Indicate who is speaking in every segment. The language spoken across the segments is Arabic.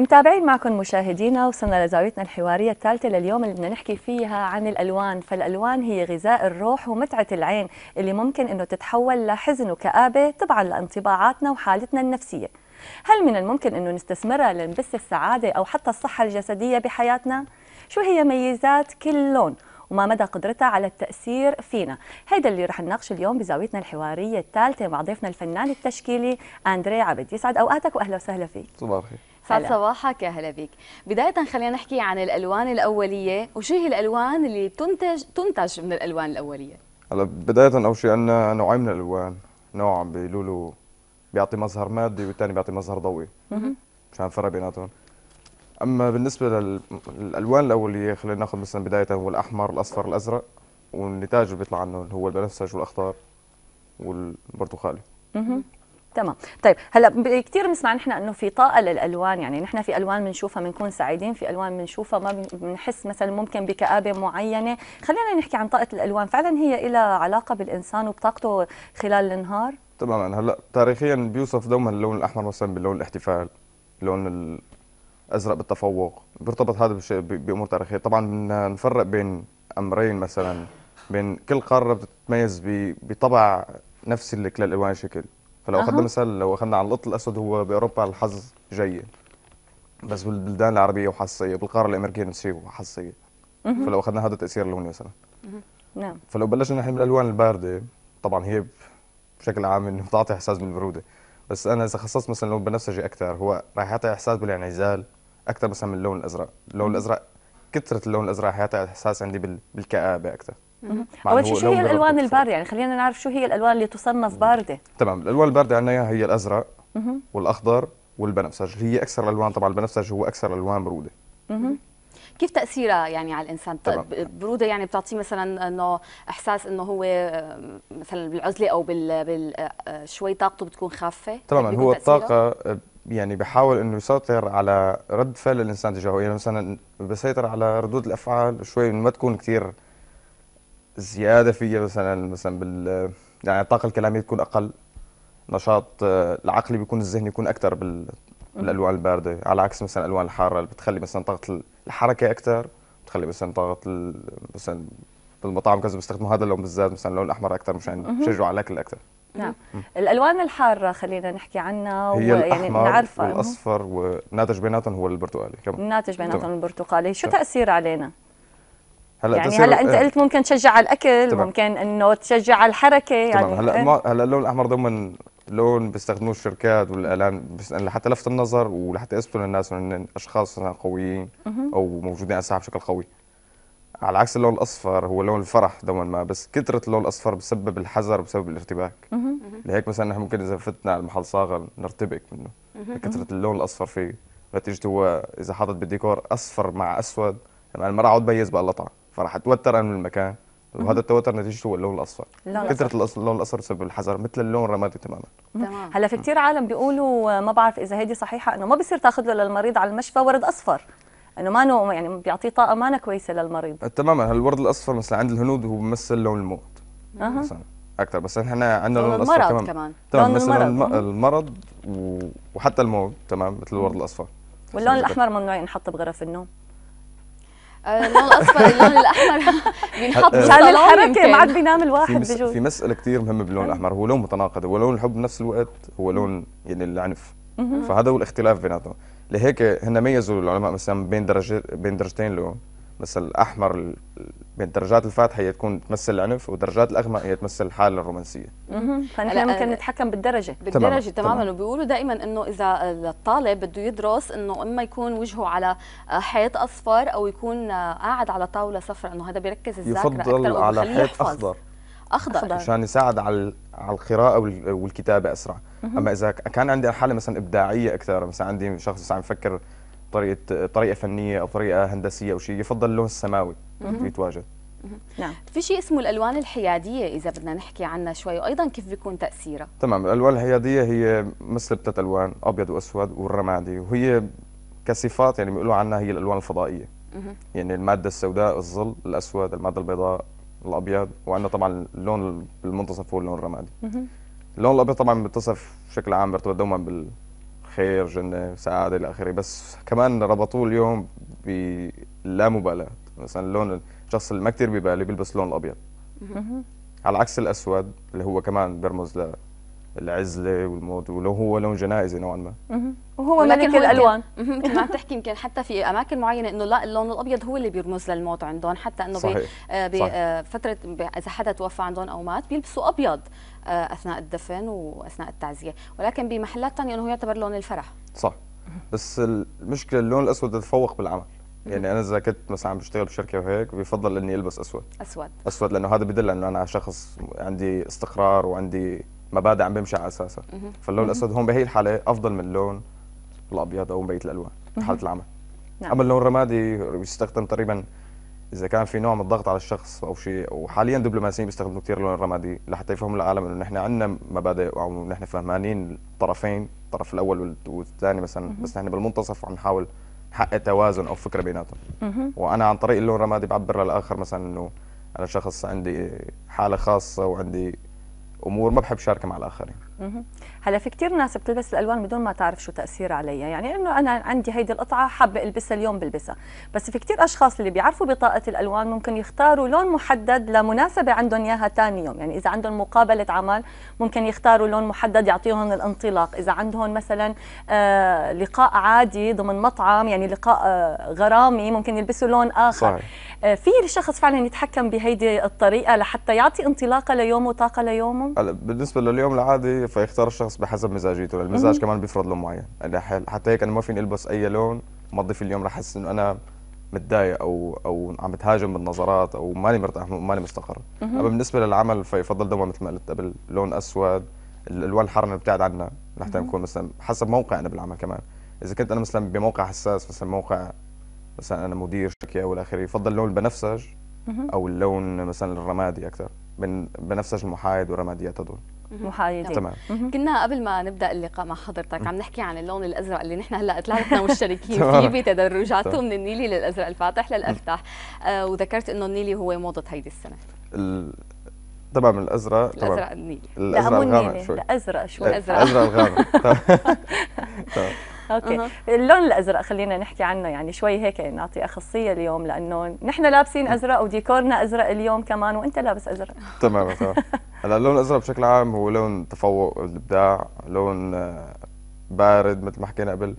Speaker 1: متابعين معكم مشاهدينا وصلنا لزاويتنا الحواريه الثالثه لليوم اللي بدنا نحكي فيها عن الالوان، فالالوان هي غذاء الروح ومتعه العين اللي ممكن انه تتحول لحزن وكابه طبعا لانطباعاتنا وحالتنا النفسيه. هل من الممكن انه نستثمرها لنبث السعاده او حتى الصحه الجسديه بحياتنا؟ شو هي ميزات كل لون؟ وما مدى قدرتها على التأثير فينا هيدا اللي رح نناقشه اليوم بزاويتنا الحوارية الثالثة مع ضيفنا الفنان التشكيلي أندري عبد يسعد أوقاتك وأهلا وسهلا
Speaker 2: فيك صباح الخير سعد
Speaker 1: صباحك يا هلا بك بداية خلينا نحكي عن
Speaker 3: الألوان الأولية وشو هي الألوان اللي تنتج تنتج من الألوان الأولية
Speaker 2: هلا بداية أول شيء عندنا نوعين من الألوان نوع بيقولوا له بيعطي مظهر مادي والثاني بيعطي مظهر ضوئي مشان نفرق بيناتهم أما بالنسبة للألوان الأولية خلينا ناخذ مثلا بداية هو الأحمر الأصفر الأزرق والنتاج اللي بيطلع عنه هو البنفسج والأخضر والبرتقالي
Speaker 1: تمام طيب هلا كثير بنسمع نحن انه في طاقه للالوان يعني نحن في الوان بنشوفها بنكون سعيدين في الوان بنشوفها ما بنحس مثلا ممكن بكابه معينه خلينا نحكي عن طاقه الالوان فعلا هي لها علاقه بالانسان وبطاقته خلال النهار
Speaker 2: طبعا هلا تاريخيا بيوصف دوما اللون الاحمر مثلا باللون الاحتفال اللون الازرق بالتفوق بيرتبط هذا بامور تاريخيه طبعا بدنا نفرق بين امرين مثلا بين كل قاره بتتميز بطبع نفسي لكل الالوان شكل فلو اخذنا مثال لو اخذنا على القط الاسود هو باوروبا الحظ جيد بس بالبلدان العربيه وحساسيه بالقاره الامريكيه نسيبه وحساسيه فلو اخذنا هذا تاثير اللون مثلا نعم فلو بلشنا نحن بالالوان البارده طبعا هي بشكل عام انه بتعطي احساس بالبروده بس انا اذا خصصت مثلا لون بنفسجي اكثر هو راح يعطي احساس بالانعزال اكثر مثلا من اللون الازرق اللون الازرق كثره اللون الازرق حيعطي احساس عندي بالكآبه اكثر
Speaker 1: اول شيء شو هي الالوان البارده يعني خلينا نعرف شو هي الالوان اللي تصنف بارده
Speaker 2: تمام الالوان البارده عندنا اياها هي الازرق والاخضر والبنفسج هي اكثر الالوان طبعا البنفسج هو اكثر الالوان بروده
Speaker 3: كيف تاثيرها يعني على الانسان طيب، بروده يعني بتعطيه مثلا انه احساس انه هو آه، مثلا بالعزله او بال, بال... آه، شوي طاقته بتكون خافه طبعا هو الطاقه
Speaker 2: آه، يعني بحاول انه يسيطر على رد فعل الانسان تجاهه يعني مثلا بسيطر على ردود الافعال شوي ما تكون كثير زياده في مثلا مثلا بال يعني الطاقه الكلاميه تكون اقل نشاط آه، العقلي بيكون الذهني يكون اكثر بال... بالالوان البارده على عكس مثلا الالوان الحاره اللي بتخلي مثلا طاقه الحركه اكثر بتخلي مثلا طاقه مثلا بالمطاعم كذا بيستخدموا هذا اللون بالذات مثلا اللون الاحمر اكثر مشان يشجعوا على الاكل اكثر
Speaker 1: نعم الالوان الحاره خلينا نحكي عنها هي بنعرفها يعني نعرفها والاصفر
Speaker 2: والناتج بيناتهم هو البرتقالي كمان الناتج بيناتهم
Speaker 1: البرتقالي شو تاثير علينا
Speaker 2: هلا يعني هلا انت إيه؟ قلت
Speaker 1: ممكن تشجع على الاكل طبعا. ممكن انه تشجع على الحركه يعني هلا إيه؟
Speaker 2: هلا اللون الاحمر ضمن لون بيستخدموه الشركات والاعلان يعني لحتى لفت النظر ولحتى يثبتوا للناس ان اشخاص قويين او موجودين على الساحه بشكل قوي على عكس اللون الاصفر هو لون الفرح دوما ما بس كثره اللون الاصفر بسبب الحذر وبسبب الارتباك لهيك مثلا نحن ممكن اذا فتنا على محل صاغر نرتبك منه كثره اللون الاصفر فيه نتيجته هو اذا حاطط بالديكور اصفر مع اسود ما راح اقعد بيز بقى فراح اتوتر انا من المكان وهذا التوتر نتيجته هو اللون الاصفر كثره اللون الاصفر بسبب الحذر مثل اللون الرمادي تماما
Speaker 1: تمام هلا في كثير عالم بيقولوا آه، ما بعرف اذا هيدي صحيحه انه ما بصير تاخذ له للمريض على المشفى ورد اصفر انه ما نوع يعني بيعطيه طاقه ما كويسه للمريض
Speaker 2: آه، تماما الورد الاصفر مثلا عند الهنود هو بيمثل لون الموت اها اكثر بس احنا عندنا لون الاصفر المرض كمان تمام مثلا المرض, المرض وحتى الموت تمام مثل الورد الاصفر واللون الاحمر
Speaker 1: ممنوع ينحط بغرف النوم اللون آه، الاصفر اللون الاحمر بينحط مشان آه، الحركه ما عاد بينام الواحد
Speaker 2: في بجوز في مساله كثير مهمه باللون نعم. الاحمر هو لون متناقض هو لون الحب بنفس الوقت هو لون يعني العنف فهذا هو الاختلاف بيناتهم لهيك هن ميزوا العلماء مثلا بين درجه بين درجتين لون مثل الاحمر بين الدرجات الفاتحه هي تكون تمثل العنف والدرجات الاغمق هي تمثل الحاله الرومانسيه
Speaker 1: فنحن ممكن نتحكم بالدرجه بالدرجه تماما, تماماً. وبيقولوا دائما
Speaker 3: انه اذا الطالب بده يدرس انه اما يكون وجهه على حيط اصفر او يكون قاعد على طاوله صفراء انه هذا بيركز الذاكره يفضل على حيط اخضر اخضر,
Speaker 2: عشان مشان يساعد على على القراءه والكتابه اسرع اما اذا كان عندي حاله مثلا ابداعيه اكثر مثلا عندي شخص عم يفكر طريقه طريقه فنيه او طريقه هندسيه او شيء يفضل اللون السماوي يتواجد
Speaker 3: نعم في شيء اسمه الالوان الحياديه اذا بدنا نحكي عنها شوي وايضا كيف بيكون تاثيرها
Speaker 2: تمام الالوان الحياديه هي مثل ثلاث الوان ابيض واسود والرمادي وهي كصفات يعني بيقولوا عنها هي الالوان الفضائيه يعني الماده السوداء الظل الاسود الماده البيضاء الابيض وعندنا طبعا اللون المنتصف هو اللون الرمادي اللون الابيض طبعا بيتصف بشكل عام بيرتبط دوما خير جنة سعادة إلى آخره بس كمان ربطوه اليوم بلا مبالاة مثلا لون الشخص اللي ما كثير ببالي بيلبس لون الأبيض على عكس الأسود اللي هو كمان بيرمز العزله والموت ولو هو لون جنائزي نوعا ما
Speaker 1: وهو ملك
Speaker 3: الالوان مثل ما عم تحكي يمكن حتى في اماكن معينه انه لا اللون الابيض هو اللي بيرمز للموت عندهم حتى انه بفتره آه، آه، اذا حدا توفى عندهم او مات بيلبسوا ابيض آه، اثناء الدفن واثناء التعزيه ولكن بمحلات ثانيه انه هو يعتبر لون الفرح
Speaker 2: صح بس المشكله اللون الاسود تتفوق بالعمل يعني انا اذا كنت مثلا عم بشتغل بشركه وهيك بفضل اني البس اسود اسود اسود لانه هذا بدل انه انا شخص عندي استقرار وعندي مبادئ عم بمشي على اساسها فاللون الاسود هون بهي الحاله افضل من اللون الابيض او بقيه الالوان حاله العمل نعم. اما اللون الرمادي بيستخدم تقريبا اذا كان في نوع من الضغط على الشخص او شيء وحاليا دبلوماسيين بيستخدموا كثير اللون الرمادي لحتى يفهموا العالم انه نحن عندنا مبادئ او نحن فهمانين الطرفين الطرف الاول والثاني مثلا بس نحن بالمنتصف عم نحاول نحقق توازن او فكره بيناتهم وانا عن طريق اللون الرمادي بعبر للاخر مثلا انه انا شخص عندي حاله خاصه وعندي امور ما بحب شاركها مع الاخرين
Speaker 1: هلا في كثير ناس بتلبس الالوان بدون ما تعرف شو تاثير عليها يعني انه انا عندي هيدي القطعه حابه البسها اليوم بلبسها بس في كثير اشخاص اللي بيعرفوا بطاقه الالوان ممكن يختاروا لون محدد لمناسبه عندهم اياها ثاني يوم يعني اذا عندهم مقابله عمل ممكن يختاروا لون محدد يعطيهم الانطلاق اذا عندهم مثلا آه لقاء عادي ضمن مطعم يعني لقاء آه غرامي ممكن يلبسوا لون اخر صحيح. آه في الشخص فعلا يتحكم بهيدي الطريقه لحتى يعطي انطلاقه ليومه وطاقه ليومه
Speaker 2: بالنسبه لليوم العادي فيختار الشخص بحسب مزاجيته المزاج كمان بيفرض لون معين يعني حتى هيك انا ما فيني البس اي لون مضيف اليوم رح احس انه انا متضايق او او عم بتهاجم بالنظرات او ماني مرتاح ماني مستقر اما بالنسبه للعمل فيفضل دوما مثل ما قلت قبل لون اسود الالوان الحاره نبتعد عنها لحتى نكون مثلا حسب موقع انا بالعمل كمان اذا كنت انا مثلا بموقع حساس مثلا موقع مثلا انا مدير شركه او اخره يفضل اللون البنفسج او اللون مثلا الرمادي اكثر من بنفسج المحايد والرماديات هدول
Speaker 3: محايدين تمام كنا قبل ما نبدا اللقاء مع حضرتك عم نحكي عن اللون الازرق اللي نحن هلا طلعنا مشتركين فيه بتدرجاته من النيلي للازرق الفاتح للافتح آه وذكرت انه النيلي هو موضه هيدي السنه
Speaker 2: تمام الازرق الازرق النيلي الازرق الغامق شوي الازرق شوي الازرق الغامق
Speaker 1: اوكي أه. اللون الازرق خلينا نحكي عنه يعني شوي هيك نعطي اخصيه اليوم لانه نحن لابسين ازرق وديكورنا ازرق اليوم كمان وانت لابس ازرق
Speaker 2: تمام تمام هلا اللون الازرق بشكل عام هو لون تفوق الابداع لون آه، بارد مثل ما حكينا قبل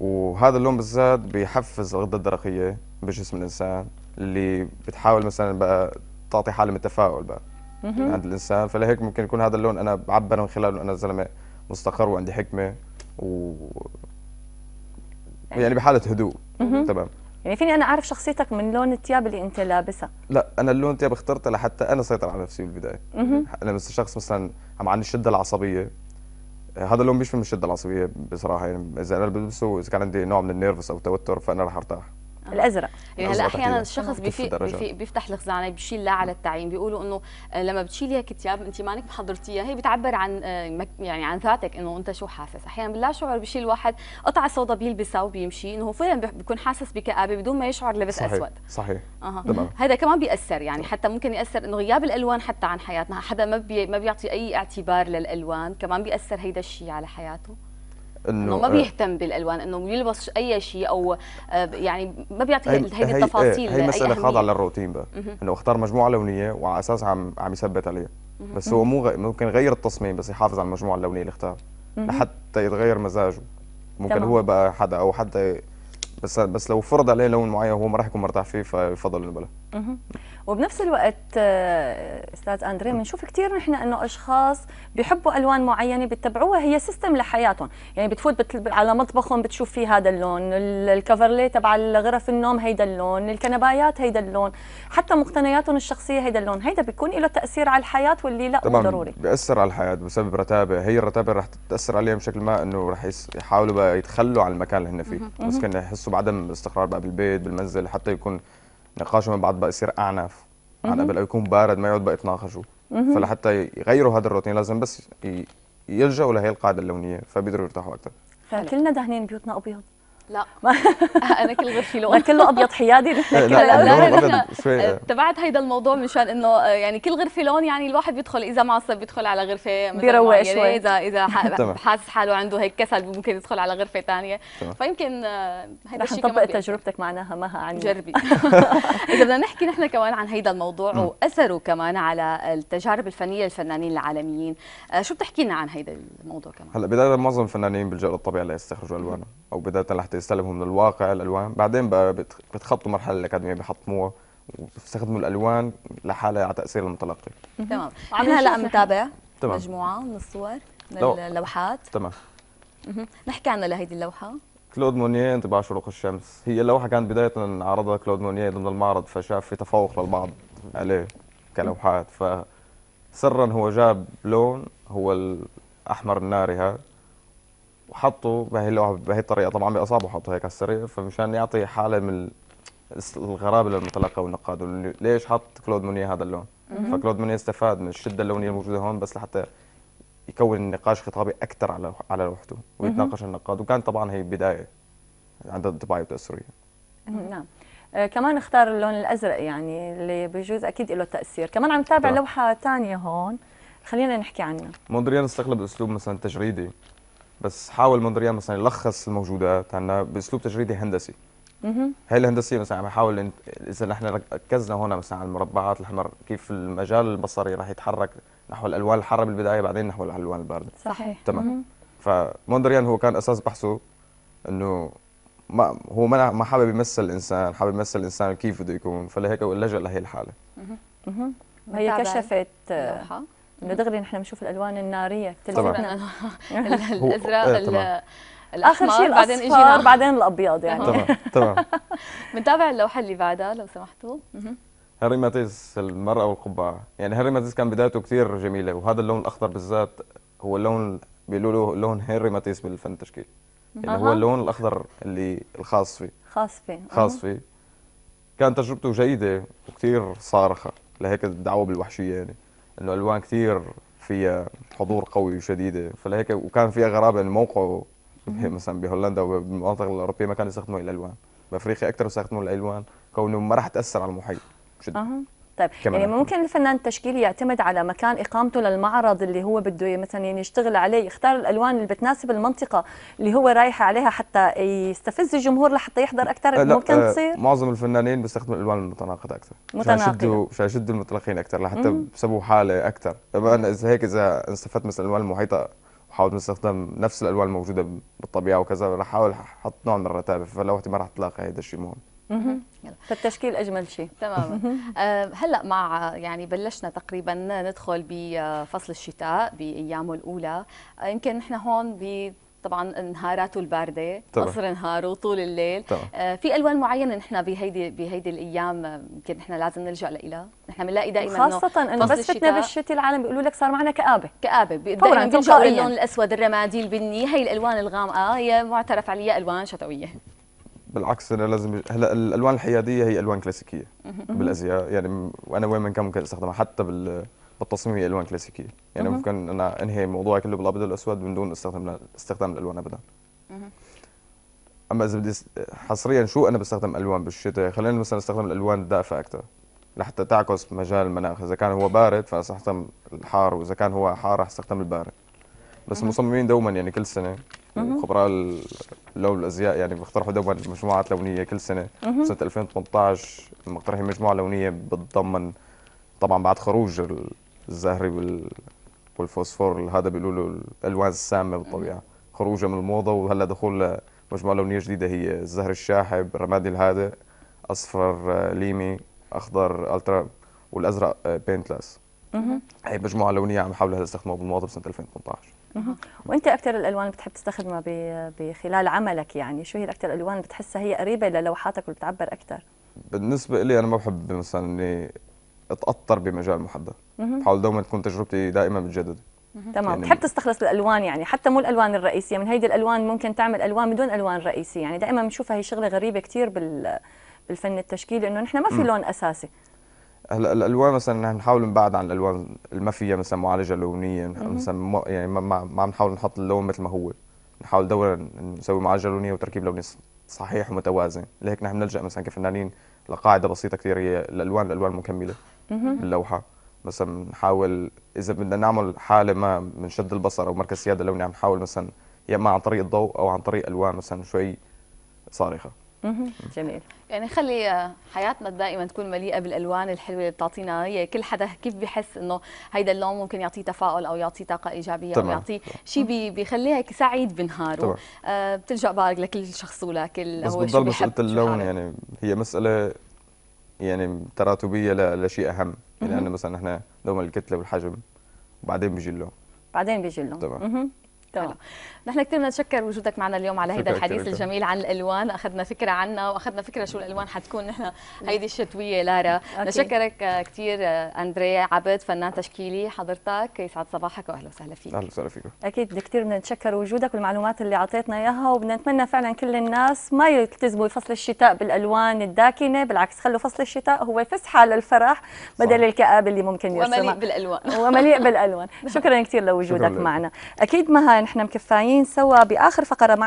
Speaker 2: وهذا اللون بالذات بيحفز الغده الدرقيه بجسم الانسان اللي بتحاول مثلا بقى تعطي حاله من التفاؤل بقى عند الانسان فلهيك ممكن يكون هذا اللون انا بعبر من خلاله انا زلمه مستقر وعندي حكمه و يعني بحاله هدوء تمام
Speaker 1: يعني فيني انا اعرف شخصيتك من لون الثياب اللي انت لابسها
Speaker 2: لا انا اللون الثياب اخترته لحتى انا اسيطر على نفسي بالبدايه انا بس شخص مثلا عم عندي الشده العصبيه هذا اللون مش من الشده العصبيه بصراحه يعني اذا انا بلبسه اذا كان عندي نوع من النيرفس او توتر فانا رح ارتاح آه. الازرق يعني هلا احيانا الشخص
Speaker 3: بيفتح الخزانه بيشيل لا على التعيين بيقولوا انه آه، لما بتشيلي هيك ثياب انت مانك محضرتيها هي بتعبر عن آه، يعني عن ذاتك انه انت شو حاسس احيانا باللا شعور بيشيل واحد قطعه سوداء بيلبسها وبيمشي انه هو فعلا بيكون حاسس بكابه بدون ما يشعر لبس صحيح. اسود صحيح أه. تمام هذا كمان بياثر يعني حتى ممكن ياثر انه غياب الالوان حتى عن حياتنا حدا ما بي ما بيعطي اي اعتبار للالوان كمان بياثر هيدا الشيء على حياته
Speaker 2: انه ما آه. بيهتم
Speaker 3: بالالوان انه يلبس اي شيء او آه، يعني ما بيعطي هيدي التفاصيل هي إيه، مساله خاضعه
Speaker 2: للروتين بقى انه اختار مجموعه لونيه وعلى اساس عم عم يثبت عليها بس هو مو ممكن يغير التصميم بس يحافظ على المجموعه اللونيه اللي اختارها لحتى يتغير مزاجه ممكن تمام. هو بقى حدا او حتى بس بس لو فرض عليه لون معين هو ما راح يكون مرتاح فيه فيفضل انه بلا
Speaker 1: وبنفس الوقت آه، استاذ اندري بنشوف كثير نحن انه اشخاص بحبوا الوان معينه بيتبعوها هي سيستم لحياتهم يعني بتفوت على مطبخهم بتشوف فيه هذا اللون الكفرلي تبع غرف النوم هيدا اللون الكنبايات هيدا اللون حتى مقتنياتهم الشخصيه هيدا اللون هيدا بيكون له تاثير على الحياه واللي لا طبعا ضروري
Speaker 2: بياثر على الحياه بسبب رتابه هي الرتابه رح تاثر عليهم بشكل ما انه رح يحاولوا بقى يتخلوا عن المكان اللي هن فيه مسكين يحسوا بعدم استقرار بقى بالبيت بالمنزل حتى يكون نقاشه من بعد بقى يصير اعنف على قبل او يكون بارد ما يقعد بقى يتناقشوا فلحتى يغيروا هذا الروتين لازم بس يلجأوا لهي القاعده اللونيه فبيقدروا يرتاحوا اكثر
Speaker 1: كلنا دهنين بيوتنا ابيض لا آه، انا كل غير لون كله ابيض حيادي نحن لا
Speaker 4: لا لا آه،
Speaker 3: تبعت هيدا الموضوع مشان انه آه، يعني كل غرفه لون يعني الواحد بيدخل اذا معصب بيدخل على غرفه بيروق شوي اذا اذا حاسس حاله عنده هيك كسل ممكن يدخل على غرفه ثانيه فيمكن هيدا الشيء نطبق تجربتك
Speaker 1: معناها مها عن جربي
Speaker 3: اذا بدنا نحكي نحن كمان عن هيدا الموضوع واثره كمان على التجارب الفنيه للفنانين العالميين شو بتحكي لنا عن هيدا الموضوع كمان
Speaker 2: هلا بدايه معظم الفنانين بيلجأوا للطبيعه ليستخرجوا الوانهم او بدايه حتى يستلمهم من الواقع الالوان بعدين بقى بتخطوا مرحله الاكاديميه بحطموها وبتستخدموا الالوان لحالها على تاثير المتلقي
Speaker 3: تمام طيب، احنا هلا تمام. مجموعه من الصور من لو. اللوحات تمام نحكي عنها لهيدي اللوحه
Speaker 2: كلود مونيه انطباع شروق الشمس هي اللوحه كانت بدايه عرضها كلود مونيه ضمن المعرض فشاف في تفوق للبعض عليه كلوحات سرا هو جاب لون هو الاحمر الناري هذا وحطوا بهي بهي الطريقه طبعا باصابعه حطوا هيك على السرير فمشان يعطي حاله من الغرابه للمتلقى والنقاد ليش حط كلود مونيه هذا اللون فكلود مونيه استفاد من الشده اللونيه الموجوده هون بس لحتى يكون النقاش خطابي اكثر على على لوحته ويتناقش النقاد وكان طبعا هي بدايه عند انطباعي التاثريه
Speaker 1: نعم آه كمان اختار اللون الازرق يعني اللي بجوز اكيد له تاثير كمان عم تابع لوحه ثانيه هون خلينا نحكي عنها
Speaker 2: مودريان استخدم اسلوب مثلا تجريدي بس حاول مندريان مثلا يلخص الموجودات عندنا باسلوب تجريدي هندسي هاي الهندسيه مثلا عم يحاول اذا نحن ركزنا هون مثلا على المربعات الاحمر كيف المجال البصري راح يتحرك نحو الالوان الحاره بالبدايه بعدين نحو الالوان البارده
Speaker 4: صحيح تمام
Speaker 2: فموندريان هو كان اساس بحثه انه ما هو ما ما حابب يمثل الانسان حابب يمثل الانسان كيف بده يكون فلهيك لجا لهي الحاله
Speaker 1: اها هي كشفت لوحه انه دغري نحن بنشوف الالوان الناريه تلفتنا
Speaker 2: الازرق إيه،
Speaker 1: اخر شيء بعدين اجينا بعدين الابيض يعني تمام تمام بنتابع اللوحه اللي
Speaker 3: بعدها لو سمحتوا
Speaker 2: هاري ماتيس المرأة والقبعة يعني هاري ماتيس كان بدايته كثير جميلة وهذا اللون الأخضر بالذات هو اللون بيقولوا له لون هاري ماتيس بالفن التشكيل يعني هو اللون الأخضر اللي الخاص فيه خاص فيه خاص فيه كانت تجربته جيدة وكثير صارخة لهيك الدعوة بالوحشية يعني انه الوان كثير فيها حضور قوي وشديده فلهيك وكان فيها غرابه انه يعني موقعه مثلا بهولندا وبالمناطق الاوروبيه ما كانوا يستخدموا الالوان بافريقيا اكثر استخدموا الالوان كونه ما راح تاثر على المحيط أه.
Speaker 1: طيب كمان. يعني ممكن الفنان التشكيلي يعتمد على مكان اقامته للمعرض اللي هو بده مثلا يعني يشتغل عليه يختار الالوان اللي بتناسب المنطقه اللي هو رايح عليها حتى يستفز الجمهور لحتى يحضر اكثر لا ممكن آه تصير
Speaker 2: معظم الفنانين بيستخدموا الالوان المتناقضه اكثر متناقضه عشان يشدوا عشان يشدوا المطلقين اكثر لحتى بسببوا حاله اكثر طبعا اذا هيك اذا استفدت مثلا الالوان المحيطه وحاولت استخدام نفس الالوان الموجوده بالطبيعه وكذا رح احاول احط نوع من الرتابه فلوحتي ما رح تلاقي هذا الشيء مهم
Speaker 3: فالتشكيل اجمل شيء تماما آه، هلا مع يعني بلشنا تقريبا ندخل بفصل الشتاء بايامه الاولى آه، يمكن نحن هون ب طبعا نهاراته البارده طبعا. قصر نهاره طول الليل طبعا. آه في الوان معينه نحن بهيدي بهيدي الايام يمكن نحن لازم نلجا لها نحن بنلاقي دائما خاصه انه بس فتنا بالشتاء
Speaker 1: العالم بيقولوا لك صار معنا كابه كابه بيقدروا يلجأوا للون
Speaker 3: الاسود الرمادي البني هي الالوان الغامقه هي معترف عليها الوان شتويه
Speaker 2: بالعكس انا لازم هلا الالوان الحياديه هي الوان كلاسيكيه بالازياء يعني وانا وين من كان ممكن استخدمها حتى بال بالتصميم هي الوان كلاسيكيه يعني ممكن انا انهي الموضوع كله بالابيض والاسود من دون استخدام استخدام الالوان ابدا اما اذا بدي حصريا شو انا بستخدم الوان بالشتاء خلينا مثلا استخدم الالوان الدافئه اكثر لحتى تعكس مجال المناخ اذا كان هو بارد فاستخدم الحار واذا كان هو حار راح استخدم البارد بس المصممين دوما يعني كل سنه خبراء لون الازياء يعني بيقترحوا دوما مجموعات لونيه كل سنه سنه 2018 مقترحين مجموعه لونيه بتضمن طبعا بعد خروج الزهري والفوسفور هذا بيقولوا له الالوان السامه بالطبيعه خروجه من الموضه وهلا دخول مجموعه لونيه جديده هي الزهر الشاحب الرمادي الهادئ اصفر آه، ليمي اخضر الترا والازرق آه، بينتلاس هي مجموعه لونيه عم حاولوا هلا استخدمها بالمواطن بسنه 2018
Speaker 1: وانت اكثر الالوان اللي بتحب تستخدمها بخلال عملك يعني شو هي اكثر الالوان اللي بتحسها هي قريبه للوحاتك وبتعبر اكثر
Speaker 2: بالنسبه لي انا ما بحب مثلا اني اتاثر بمجال محدد بحاول دوما تكون تجربتي دائما متجدده تمام يعني بتحب
Speaker 1: تستخلص الالوان يعني حتى مو الالوان الرئيسيه من هيدي الالوان ممكن تعمل الوان بدون الوان رئيسيه يعني دائما بنشوفها هي شغله غريبه كثير بال بالفن التشكيلي انه نحن ما في لون اساسي
Speaker 2: هلا الالوان مثلا نحن نحاول نبعد عن الالوان ما فيها مثلا معالجه لونيه مثلا ما يعني ما ما عم نحاول نحط اللون مثل ما هو نحاول دورا نسوي معالجه لونيه وتركيب لوني صحيح ومتوازن لهيك نحن بنلجا مثلا كفنانين لقاعده بسيطه كثير هي الالوان الالوان المكمله
Speaker 4: باللوحه
Speaker 2: مثلا بنحاول اذا بدنا نعمل حاله ما بنشد البصر او مركز سياده لوني عم نحاول مثلا يا اما عن طريق الضوء او عن طريق الوان مثلا شوي صارخه
Speaker 3: جميل يعني خلي آه، حياتنا دائما تكون مليئه بالالوان الحلوه اللي بتعطينا هي كل حدا كيف بحس انه هيدا اللون ممكن يعطيه تفاؤل او يعطيه طاقه ايجابيه طبعا. او يعطيه شيء بيخليه سعيد بنهاره آه بتلجا بالك لكل شخص ولكل بس بتضل مساله اللون
Speaker 2: يعني هي مساله يعني تراتبيه لشيء اهم يعني مثلا احنا دوما الكتله والحجم وبعدين بيجي اللون
Speaker 3: بعدين بيجي اللون تمام تمام طيب. نحن كثير نتشكر وجودك معنا اليوم على هذا الحديث الجميل عن الالوان اخذنا فكره عنها واخذنا فكره شو الالوان حتكون نحن هيدي الشتويه لارا نشكرك كثير اندريا عبد فنان تشكيلي حضرتك
Speaker 1: يسعد صباحك واهلا وسهلا فيك اهلا وسهلا فيكم اكيد كثير بدنا نتشكر وجودك والمعلومات اللي اعطيتنا اياها وبدنا نتمنى فعلا كل الناس ما يلتزموا فصل الشتاء بالالوان الداكنه بالعكس خلوا فصل الشتاء هو فسحه للفرح بدل الكآبه اللي ممكن يرسمها ومليء بالالوان ومليء بالالوان شكرا كثير لوجودك معنا اكيد مهان نحن مكفايين سوا باخر فقره مع